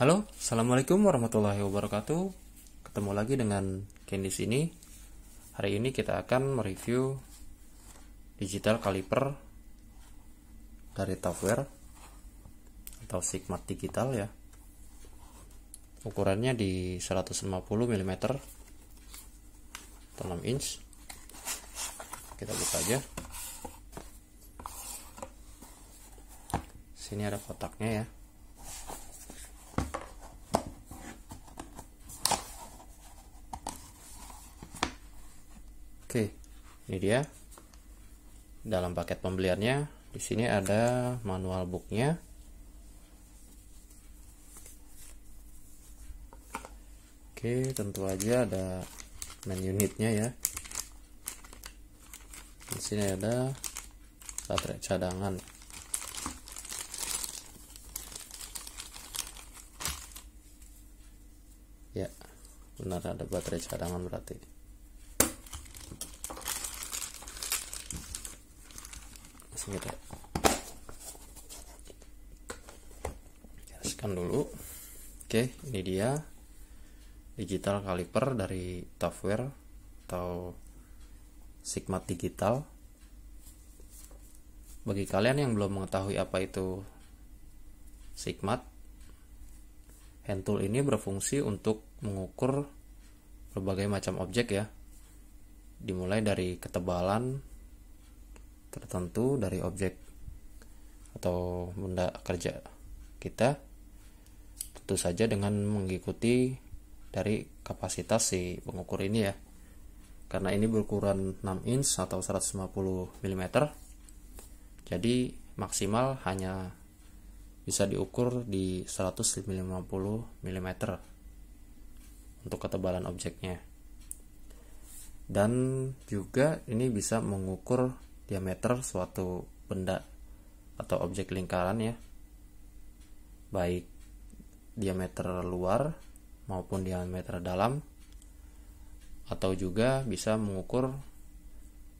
Halo, assalamualaikum warahmatullahi wabarakatuh. Ketemu lagi dengan Ken di sini. Hari ini kita akan mereview digital caliper dari Tafware atau Sigma Digital ya. Ukurannya di 150 mm atau 6 inch. Kita buka aja. Sini ada kotaknya ya. ini dia dalam paket pembeliannya di sini ada manual booknya oke tentu aja ada main unitnya ya di sini ada baterai cadangan ya benar ada baterai cadangan berarti sendiri dulu oke ini dia digital caliper dari Tafware atau Sigma Digital bagi kalian yang belum mengetahui apa itu Sigma, hand tool ini berfungsi untuk mengukur berbagai macam objek ya dimulai dari ketebalan tertentu dari objek atau benda kerja kita tentu saja dengan mengikuti dari kapasitas si pengukur ini ya karena ini berukuran 6 inch atau 150 mm jadi maksimal hanya bisa diukur di 150 mm untuk ketebalan objeknya dan juga ini bisa mengukur diameter suatu benda atau objek lingkaran ya baik diameter luar maupun diameter dalam atau juga bisa mengukur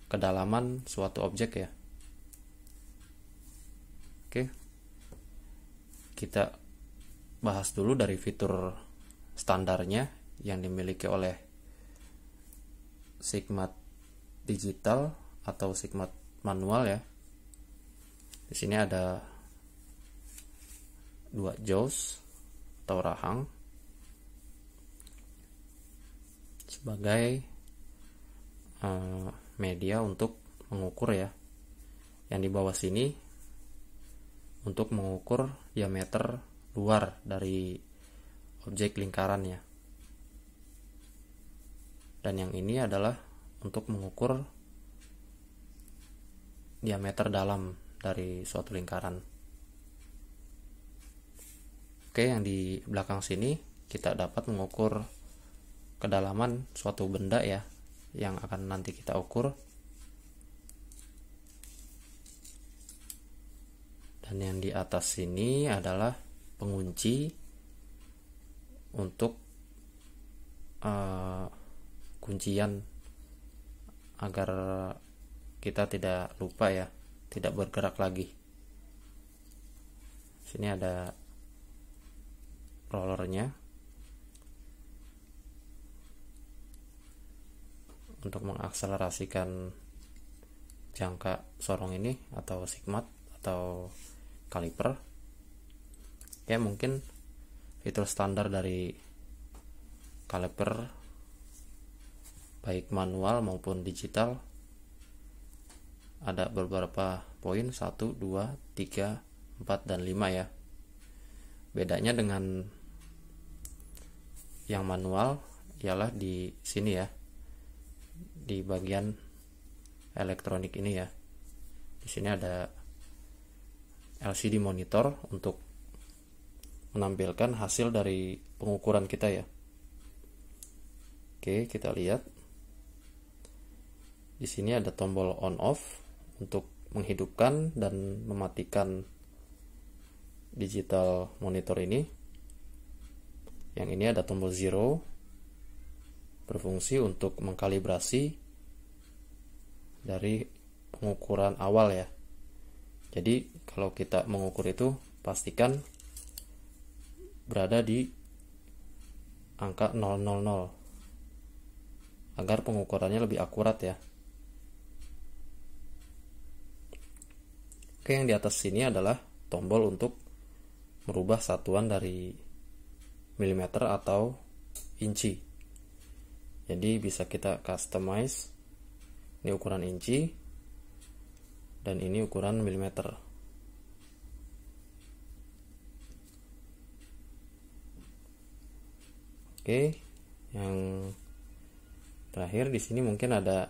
kedalaman suatu objek ya oke kita bahas dulu dari fitur standarnya yang dimiliki oleh sigma digital atau sigma manual ya di sini ada dua jaws atau rahang sebagai uh, media untuk mengukur ya yang di bawah sini untuk mengukur diameter luar dari objek lingkaran ya. dan yang ini adalah untuk mengukur diameter dalam dari suatu lingkaran. Oke, yang di belakang sini kita dapat mengukur kedalaman suatu benda ya yang akan nanti kita ukur. Dan yang di atas sini adalah pengunci untuk uh, kuncian agar kita tidak lupa ya tidak bergerak lagi sini ada rollernya untuk mengakselerasikan jangka sorong ini atau sigmat atau kaliper ya mungkin fitur standar dari kaliper baik manual maupun digital ada beberapa poin 1, 2, 3, 4, dan 5 ya bedanya dengan yang manual ialah di sini ya di bagian elektronik ini ya di sini ada LCD monitor untuk menampilkan hasil dari pengukuran kita ya oke kita lihat di sini ada tombol on off untuk menghidupkan dan mematikan digital monitor ini. Yang ini ada tombol zero berfungsi untuk mengkalibrasi dari pengukuran awal ya. Jadi kalau kita mengukur itu pastikan berada di angka 000 agar pengukurannya lebih akurat ya. Oke, yang di atas sini adalah tombol untuk merubah satuan dari milimeter atau inci. Jadi bisa kita customize ini ukuran inci dan ini ukuran milimeter. Oke, yang terakhir di sini mungkin ada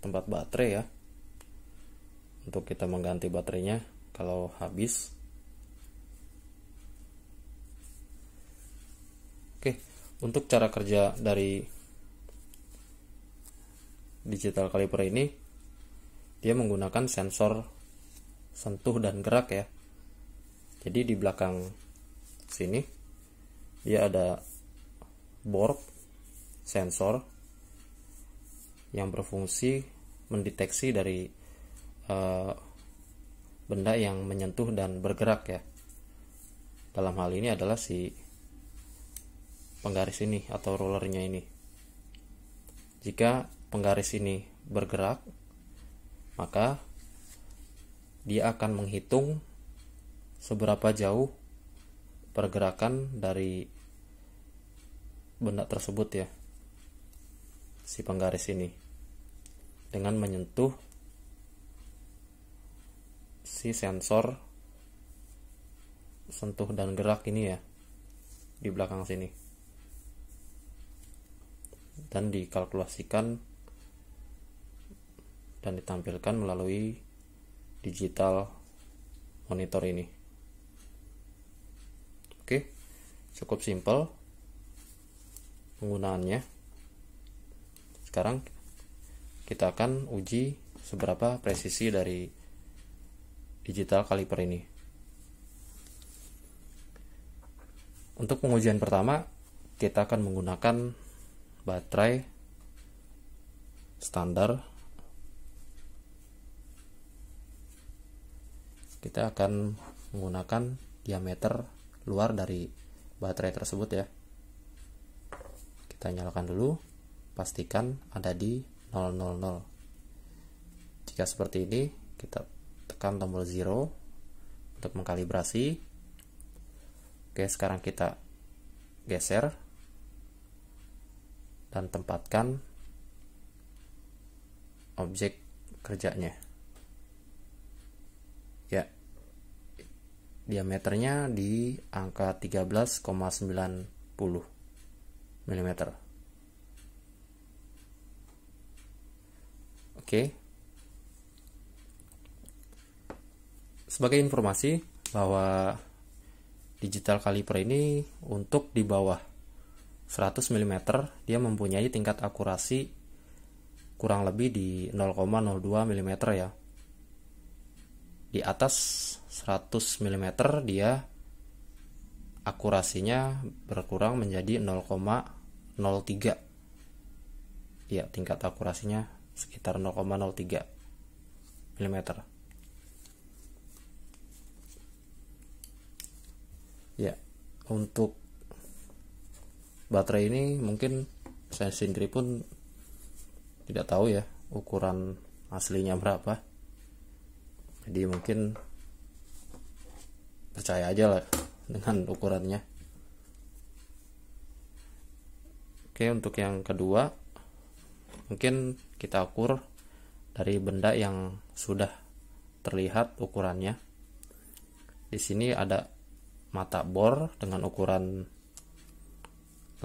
tempat baterai ya untuk kita mengganti baterainya kalau habis oke untuk cara kerja dari digital caliper ini dia menggunakan sensor sentuh dan gerak ya jadi di belakang sini dia ada board sensor yang berfungsi mendeteksi dari uh, benda yang menyentuh dan bergerak ya dalam hal ini adalah si penggaris ini atau rollernya ini jika penggaris ini bergerak maka dia akan menghitung seberapa jauh pergerakan dari benda tersebut ya si penggaris ini dengan menyentuh si sensor sentuh dan gerak ini ya di belakang sini dan dikalkulasikan dan ditampilkan melalui digital monitor ini oke cukup simple penggunaannya sekarang kita akan uji seberapa presisi dari digital caliper ini. Untuk pengujian pertama, kita akan menggunakan baterai standar. Kita akan menggunakan diameter luar dari baterai tersebut ya. Kita nyalakan dulu, pastikan ada di 000. Jika seperti ini, kita tekan tombol 0 untuk mengkalibrasi. Oke, sekarang kita geser dan tempatkan objek kerjanya. Ya. Diameternya di angka 13,90 mm. Oke. Okay. sebagai informasi bahwa digital kaliper ini untuk di bawah 100 mm dia mempunyai tingkat akurasi kurang lebih di 0,02 mm ya di atas 100 mm dia akurasinya berkurang menjadi 0,03 ya tingkat akurasinya sekitar 0,03 mm ya untuk baterai ini mungkin saya sendiri pun tidak tahu ya ukuran aslinya berapa jadi mungkin percaya aja lah dengan ukurannya oke untuk yang kedua mungkin kita ukur dari benda yang sudah terlihat ukurannya di sini ada mata bor dengan ukuran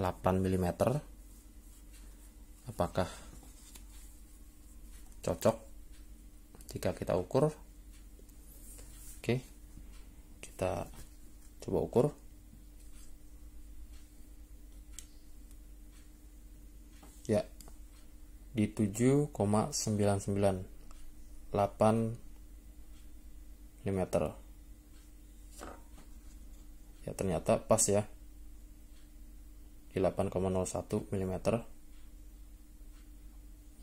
8 mm apakah cocok jika kita ukur oke kita coba ukur ya di 7,998 mm ya ternyata pas ya di 8,01 mm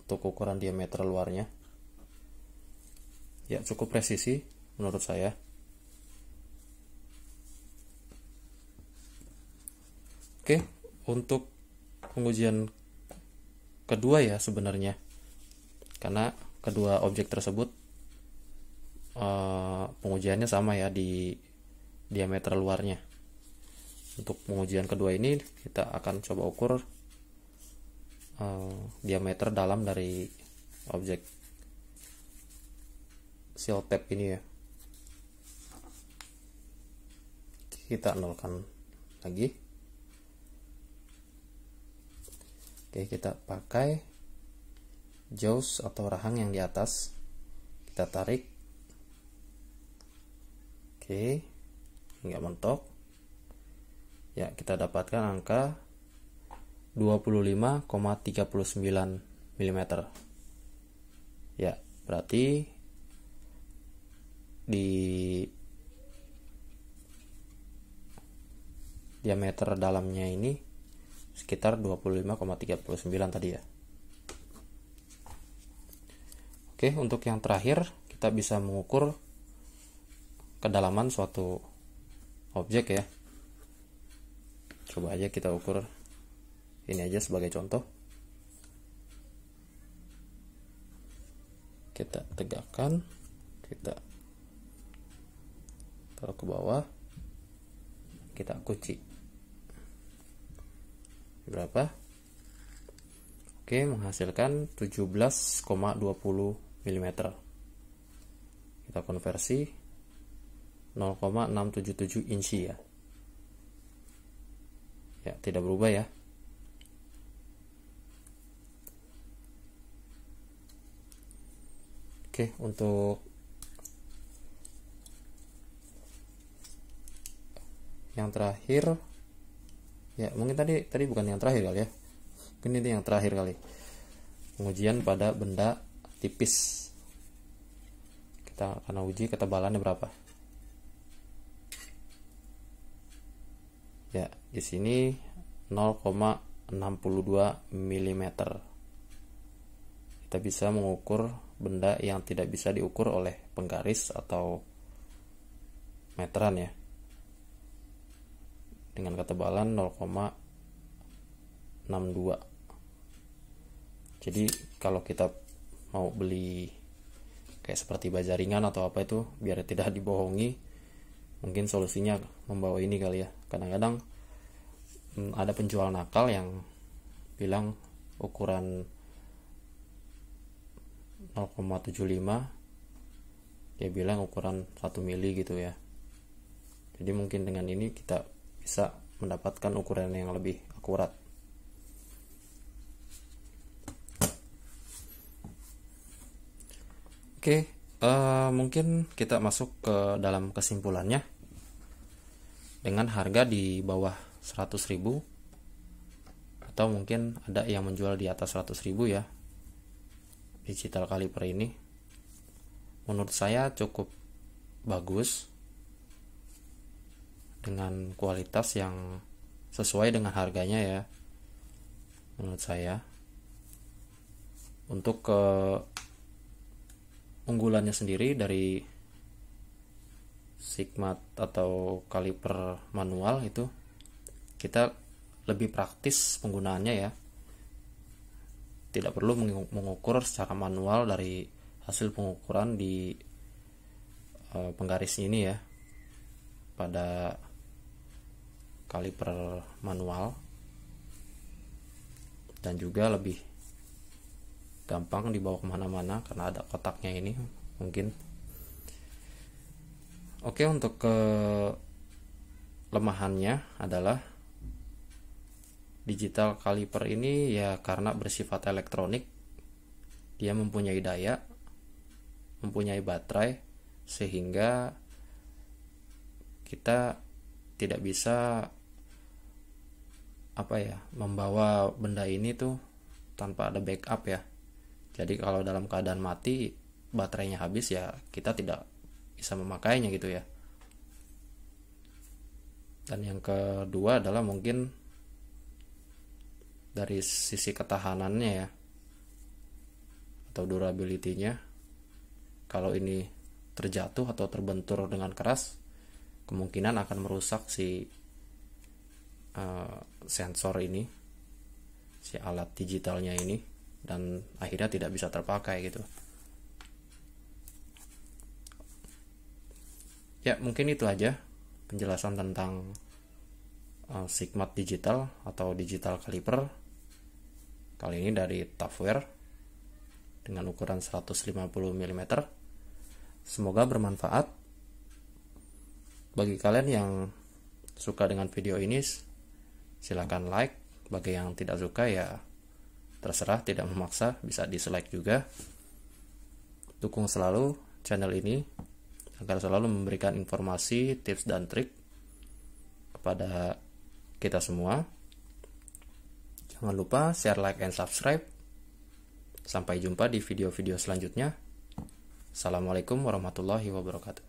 untuk ukuran diameter luarnya ya cukup presisi menurut saya oke untuk pengujian kedua ya sebenarnya karena kedua objek tersebut eh, pengujiannya sama ya di diameter luarnya untuk pengujian kedua ini kita akan coba ukur uh, diameter dalam dari objek seal tape ini ya kita nolkan lagi oke kita pakai jaws atau rahang yang di atas kita tarik oke nggak mentok ya kita dapatkan angka 25,39 mm ya berarti di diameter dalamnya ini sekitar 25,39 tadi ya Oke, untuk yang terakhir kita bisa mengukur kedalaman suatu objek ya coba aja kita ukur ini aja sebagai contoh kita tegakkan kita taruh ke bawah kita kunci berapa Oke menghasilkan 17,20 mm kita konversi 0,677 inci ya ya tidak berubah ya Oke, untuk yang terakhir ya mungkin tadi tadi bukan yang terakhir kali ya. Mungkin ini yang terakhir kali. Pengujian pada benda tipis. Kita akan uji ketebalannya berapa. Ya di sini 0,62 mm kita bisa mengukur benda yang tidak bisa diukur oleh penggaris atau meteran ya dengan ketebalan 0,62 jadi kalau kita mau beli kayak seperti baja ringan atau apa itu biar tidak dibohongi mungkin solusinya membawa ini kali ya kadang-kadang Hmm, ada penjual nakal yang bilang ukuran 0,75 dia bilang ukuran 1 mili gitu ya jadi mungkin dengan ini kita bisa mendapatkan ukuran yang lebih akurat oke uh, mungkin kita masuk ke dalam kesimpulannya dengan harga di bawah seratus ribu atau mungkin ada yang menjual di atas seratus ribu ya digital kaliper ini menurut saya cukup bagus dengan kualitas yang sesuai dengan harganya ya menurut saya untuk ke unggulannya sendiri dari Sigma atau kaliper manual itu kita lebih praktis penggunaannya ya tidak perlu mengukur secara manual dari hasil pengukuran di eh, penggaris ini ya pada kaliper manual dan juga lebih gampang dibawa kemana-mana karena ada kotaknya ini mungkin oke untuk kelemahannya adalah digital caliper ini ya karena bersifat elektronik dia mempunyai daya mempunyai baterai sehingga kita tidak bisa apa ya membawa benda ini tuh tanpa ada backup ya jadi kalau dalam keadaan mati baterainya habis ya kita tidak bisa memakainya gitu ya dan yang kedua adalah mungkin dari sisi ketahanannya ya atau durability-nya kalau ini terjatuh atau terbentur dengan keras kemungkinan akan merusak si uh, sensor ini si alat digitalnya ini dan akhirnya tidak bisa terpakai gitu ya mungkin itu aja penjelasan tentang uh, sigmat digital atau digital caliper Kali ini dari Toughware dengan ukuran 150 mm. Semoga bermanfaat. Bagi kalian yang suka dengan video ini, silahkan like. Bagi yang tidak suka ya terserah, tidak memaksa, bisa dislike juga. Dukung selalu channel ini agar selalu memberikan informasi, tips, dan trik kepada kita semua. Jangan lupa share, like, and subscribe. Sampai jumpa di video-video selanjutnya. Assalamualaikum warahmatullahi wabarakatuh.